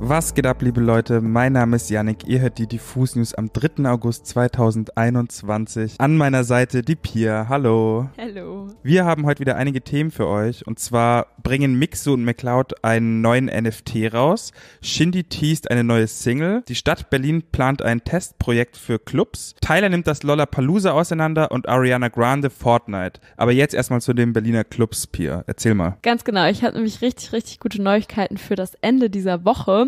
Was geht ab, liebe Leute? Mein Name ist Yannick. Ihr hört die Diffus News am 3. August 2021. An meiner Seite die Pia. Hallo. Hallo. Wir haben heute wieder einige Themen für euch. Und zwar bringen Mixo und McCloud einen neuen NFT raus. Shindy teased eine neue Single. Die Stadt Berlin plant ein Testprojekt für Clubs. Tyler nimmt das Lollapalooza auseinander und Ariana Grande Fortnite. Aber jetzt erstmal zu den Berliner Clubs, Pia. Erzähl mal. Ganz genau. Ich hatte nämlich richtig, richtig gute Neuigkeiten für das Ende dieser Woche.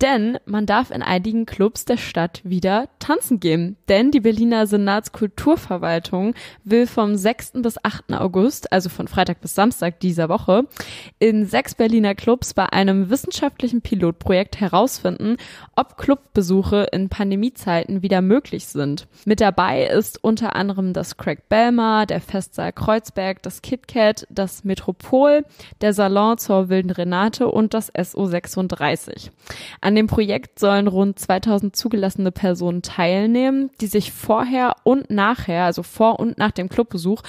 Denn man darf in einigen Clubs der Stadt wieder tanzen gehen. Denn die Berliner Senatskulturverwaltung will vom 6. bis 8. August, also von Freitag bis Samstag dieser Woche, in sechs Berliner Clubs bei einem wissenschaftlichen Pilotprojekt herausfinden, ob Clubbesuche in Pandemiezeiten wieder möglich sind. Mit dabei ist unter anderem das Craig Belmar, der Festsaal Kreuzberg, das KitKat, das Metropol, der Salon zur Wilden Renate und das SO36. An dem Projekt sollen rund 2000 zugelassene Personen teilnehmen, die sich vorher und nachher, also vor und nach dem Clubbesuch,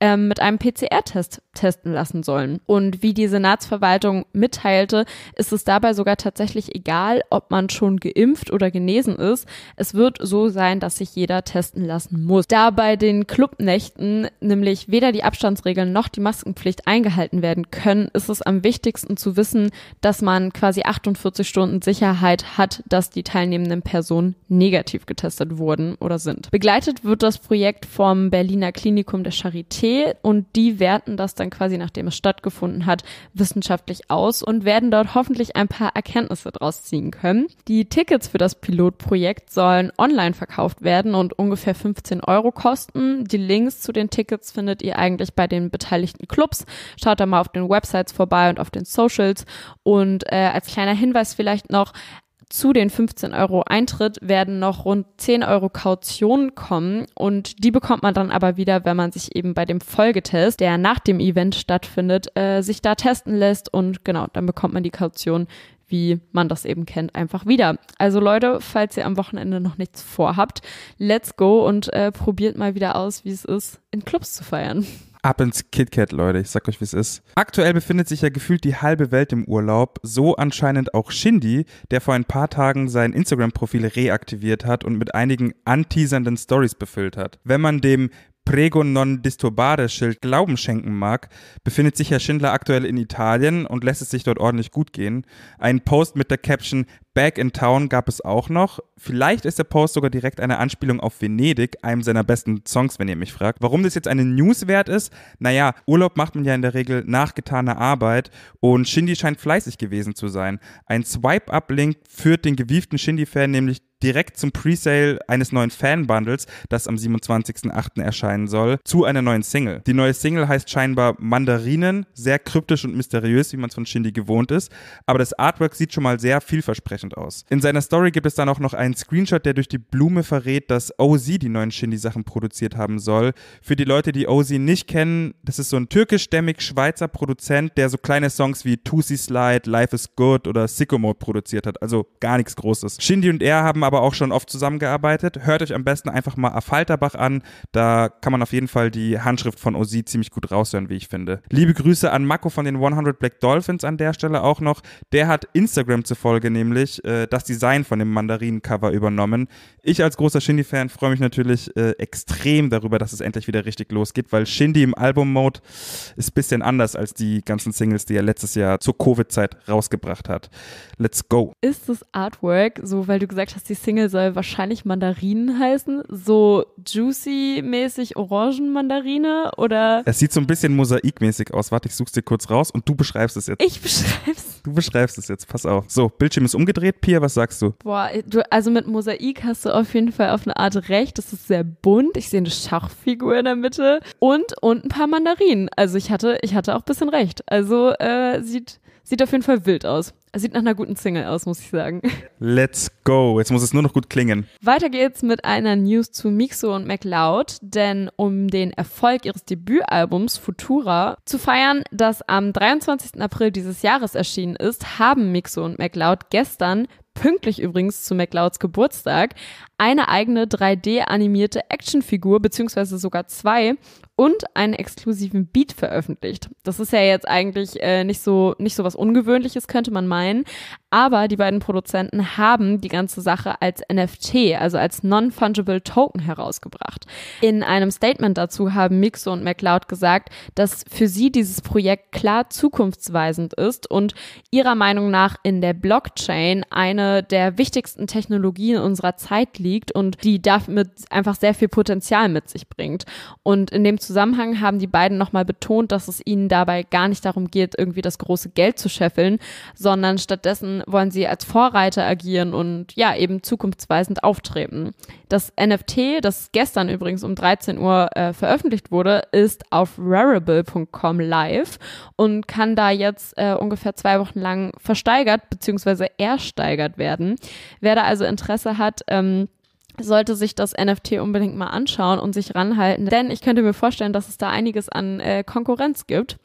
ähm, mit einem PCR-Test testen lassen sollen. Und wie die Senatsverwaltung mitteilte, ist es dabei sogar tatsächlich egal, ob man schon geimpft oder genesen ist. Es wird so sein, dass sich jeder testen lassen muss. Da bei den Clubnächten nämlich weder die Abstandsregeln noch die Maskenpflicht eingehalten werden können, ist es am wichtigsten zu wissen, dass man quasi 48 Stunden sicher Sicherheit hat, dass die teilnehmenden Personen negativ getestet wurden oder sind. Begleitet wird das Projekt vom Berliner Klinikum der Charité und die werten das dann quasi, nachdem es stattgefunden hat, wissenschaftlich aus und werden dort hoffentlich ein paar Erkenntnisse draus ziehen können. Die Tickets für das Pilotprojekt sollen online verkauft werden und ungefähr 15 Euro kosten. Die Links zu den Tickets findet ihr eigentlich bei den beteiligten Clubs. Schaut da mal auf den Websites vorbei und auf den Socials. Und äh, als kleiner Hinweis vielleicht noch, zu den 15 Euro Eintritt werden noch rund 10 Euro Kaution kommen und die bekommt man dann aber wieder, wenn man sich eben bei dem Folgetest, der nach dem Event stattfindet, äh, sich da testen lässt und genau, dann bekommt man die Kaution, wie man das eben kennt, einfach wieder. Also Leute, falls ihr am Wochenende noch nichts vorhabt, let's go und äh, probiert mal wieder aus, wie es ist, in Clubs zu feiern. Ab ins KitKat, Leute. Ich sag euch, wie es ist. Aktuell befindet sich ja gefühlt die halbe Welt im Urlaub. So anscheinend auch Shindy, der vor ein paar Tagen sein Instagram-Profil reaktiviert hat und mit einigen anteasernden Stories befüllt hat. Wenn man dem Prego non disturbare Schild Glauben schenken mag, befindet sich Herr Schindler aktuell in Italien und lässt es sich dort ordentlich gut gehen. Ein Post mit der Caption Back in Town gab es auch noch. Vielleicht ist der Post sogar direkt eine Anspielung auf Venedig, einem seiner besten Songs, wenn ihr mich fragt. Warum das jetzt eine News wert ist? Naja, Urlaub macht man ja in der Regel nach getaner Arbeit und Shindy scheint fleißig gewesen zu sein. Ein Swipe-Up-Link führt den gewieften Shindy-Fan nämlich direkt zum Presale eines neuen Fan-Bundles, das am 27.08. erscheinen soll, zu einer neuen Single. Die neue Single heißt scheinbar Mandarinen, sehr kryptisch und mysteriös, wie man es von Shindy gewohnt ist, aber das Artwork sieht schon mal sehr vielversprechend überraschend aus. In seiner Story gibt es dann auch noch einen Screenshot, der durch die Blume verrät, dass OZ die neuen Shindy-Sachen produziert haben soll. Für die Leute, die OZ nicht kennen, das ist so ein türkischstämmig Schweizer Produzent, der so kleine Songs wie Tusi Slide, Life is Good oder Sicko Mode produziert hat. Also gar nichts Großes. Shindy und er haben aber auch schon oft zusammengearbeitet. Hört euch am besten einfach mal Afalterbach an. Da kann man auf jeden Fall die Handschrift von OZ ziemlich gut raushören, wie ich finde. Liebe Grüße an Mako von den 100 Black Dolphins an der Stelle auch noch. Der hat Instagram zufolge nämlich natürlich äh, das Design von dem Mandarinen-Cover übernommen. Ich als großer Shindy-Fan freue mich natürlich äh, extrem darüber, dass es endlich wieder richtig losgeht, weil Shindy im Album-Mode ist ein bisschen anders als die ganzen Singles, die er letztes Jahr zur Covid-Zeit rausgebracht hat. Let's go. Ist das Artwork, so weil du gesagt hast, die Single soll wahrscheinlich Mandarinen heißen, so juicy-mäßig Orangenmandarine oder? Es sieht so ein bisschen mosaikmäßig aus. Warte, ich such's dir kurz raus und du beschreibst es jetzt. Ich beschreib's. Du beschreibst es jetzt, pass auf. So, Bildschirm ist umgedreht gedreht. Pia, was sagst du? Boah, du, also mit Mosaik hast du auf jeden Fall auf eine Art recht. Das ist sehr bunt. Ich sehe eine Schachfigur in der Mitte und, und ein paar Mandarinen. Also ich hatte, ich hatte auch ein bisschen recht. Also äh, sieht Sieht auf jeden Fall wild aus. Sieht nach einer guten Single aus, muss ich sagen. Let's go. Jetzt muss es nur noch gut klingen. Weiter geht's mit einer News zu Mixo und MacLeod, denn um den Erfolg ihres Debütalbums Futura zu feiern, das am 23. April dieses Jahres erschienen ist, haben Mixo und MacLeod gestern pünktlich übrigens zu McLeods Geburtstag, eine eigene 3D-animierte Actionfigur, beziehungsweise sogar zwei, und einen exklusiven Beat veröffentlicht. Das ist ja jetzt eigentlich äh, nicht so nicht so was Ungewöhnliches, könnte man meinen. Aber die beiden Produzenten haben die ganze Sache als NFT, also als Non-Fungible Token, herausgebracht. In einem Statement dazu haben Mixo und MacLeod gesagt, dass für sie dieses Projekt klar zukunftsweisend ist und ihrer Meinung nach in der Blockchain eine der wichtigsten Technologien unserer Zeit liegt liegt und die damit einfach sehr viel Potenzial mit sich bringt. Und in dem Zusammenhang haben die beiden nochmal betont, dass es ihnen dabei gar nicht darum geht, irgendwie das große Geld zu scheffeln, sondern stattdessen wollen sie als Vorreiter agieren und ja, eben zukunftsweisend auftreten. Das NFT, das gestern übrigens um 13 Uhr äh, veröffentlicht wurde, ist auf rarible.com live und kann da jetzt äh, ungefähr zwei Wochen lang versteigert bzw. ersteigert werden. Wer da also Interesse hat, ähm, sollte sich das NFT unbedingt mal anschauen und sich ranhalten, denn ich könnte mir vorstellen, dass es da einiges an äh, Konkurrenz gibt.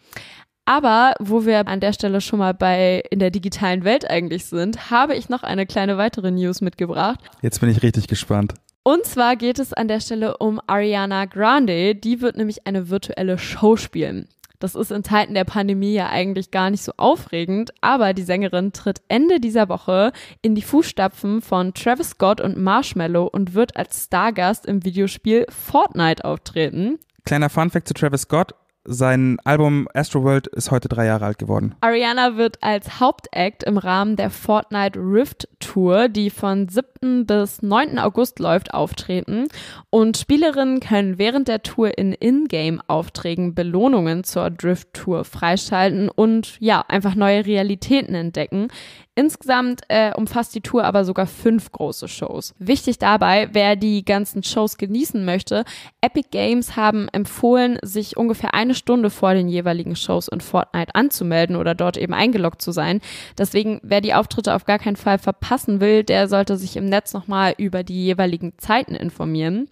Aber wo wir an der Stelle schon mal bei in der digitalen Welt eigentlich sind, habe ich noch eine kleine weitere News mitgebracht. Jetzt bin ich richtig gespannt. Und zwar geht es an der Stelle um Ariana Grande. Die wird nämlich eine virtuelle Show spielen. Das ist in Zeiten der Pandemie ja eigentlich gar nicht so aufregend, aber die Sängerin tritt Ende dieser Woche in die Fußstapfen von Travis Scott und Marshmallow und wird als Stargast im Videospiel Fortnite auftreten. Kleiner Funfact zu Travis Scott. Sein Album Astroworld ist heute drei Jahre alt geworden. Ariana wird als Hauptact im Rahmen der Fortnite Rift Tour, die von 7. 7. bis 9. August läuft, auftreten. Und Spielerinnen können während der Tour in Ingame-Aufträgen Belohnungen zur Drift-Tour freischalten und ja, einfach neue Realitäten entdecken. Insgesamt äh, umfasst die Tour aber sogar fünf große Shows. Wichtig dabei, wer die ganzen Shows genießen möchte, Epic Games haben empfohlen, sich ungefähr eine Stunde vor den jeweiligen Shows in Fortnite anzumelden oder dort eben eingeloggt zu sein. Deswegen, wer die Auftritte auf gar keinen Fall verpassen will, der sollte sich im Netz nochmal über die jeweiligen Zeiten informieren.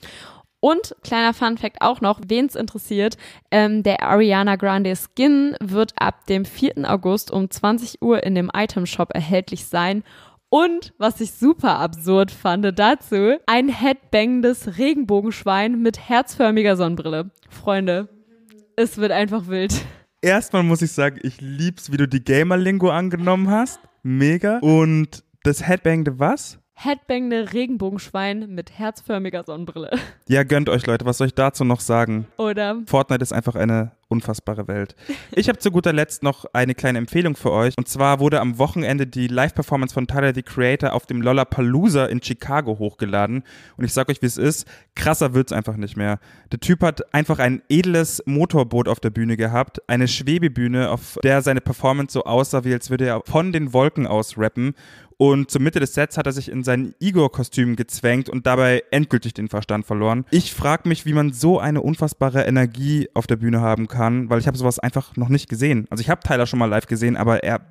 Und kleiner Fun Fact auch noch, wen es interessiert, ähm, der Ariana Grande Skin wird ab dem 4. August um 20 Uhr in dem Item Shop erhältlich sein. Und was ich super absurd fand dazu, ein headbangendes Regenbogenschwein mit herzförmiger Sonnenbrille. Freunde, es wird einfach wild. Erstmal muss ich sagen, ich lieb's, wie du die Gamer-Lingo angenommen hast. Mega. Und das Headbangende was? headbangende Regenbogenschwein mit herzförmiger Sonnenbrille. Ja, gönnt euch Leute, was soll ich dazu noch sagen? Oder? Fortnite ist einfach eine unfassbare Welt. Ich habe zu guter Letzt noch eine kleine Empfehlung für euch. Und zwar wurde am Wochenende die Live-Performance von Tyler the Creator auf dem Lollapalooza in Chicago hochgeladen. Und ich sage euch, wie es ist. Krasser wird es einfach nicht mehr. Der Typ hat einfach ein edles Motorboot auf der Bühne gehabt. Eine Schwebebühne, auf der seine Performance so aussah, wie als würde er von den Wolken aus rappen. Und zur Mitte des Sets hat er sich in sein Igor-Kostüm gezwängt und dabei endgültig den Verstand verloren. Ich frage mich, wie man so eine unfassbare Energie auf der Bühne haben kann kann, weil ich habe sowas einfach noch nicht gesehen. Also ich habe Tyler schon mal live gesehen, aber er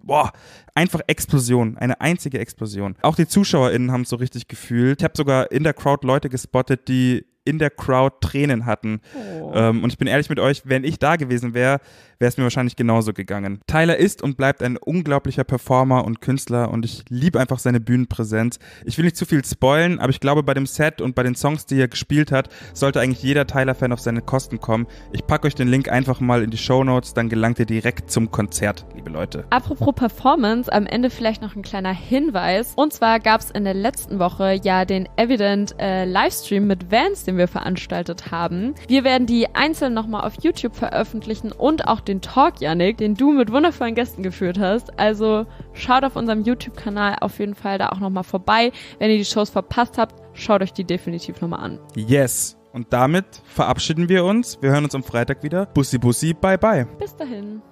boah, einfach Explosion, eine einzige Explosion. Auch die ZuschauerInnen haben so richtig gefühlt. Ich habe sogar in der Crowd Leute gespottet, die in der Crowd Tränen hatten. Oh. Ähm, und ich bin ehrlich mit euch, wenn ich da gewesen wäre, wäre es mir wahrscheinlich genauso gegangen. Tyler ist und bleibt ein unglaublicher Performer und Künstler und ich liebe einfach seine Bühnenpräsenz. Ich will nicht zu viel spoilen, aber ich glaube, bei dem Set und bei den Songs, die er gespielt hat, sollte eigentlich jeder Tyler-Fan auf seine Kosten kommen. Ich packe euch den Link einfach mal in die Show Notes, dann gelangt ihr direkt zum Konzert, liebe Leute. Apropos Performance, am Ende vielleicht noch ein kleiner Hinweis. Und zwar gab es in der letzten Woche ja den Evident äh, Livestream mit Vance, dem den wir veranstaltet haben. Wir werden die einzeln nochmal auf YouTube veröffentlichen und auch den Talk, Yannick, den du mit wundervollen Gästen geführt hast. Also schaut auf unserem YouTube-Kanal auf jeden Fall da auch nochmal vorbei. Wenn ihr die Shows verpasst habt, schaut euch die definitiv nochmal an. Yes. Und damit verabschieden wir uns. Wir hören uns am Freitag wieder. Bussi, bussi, bye, bye. Bis dahin.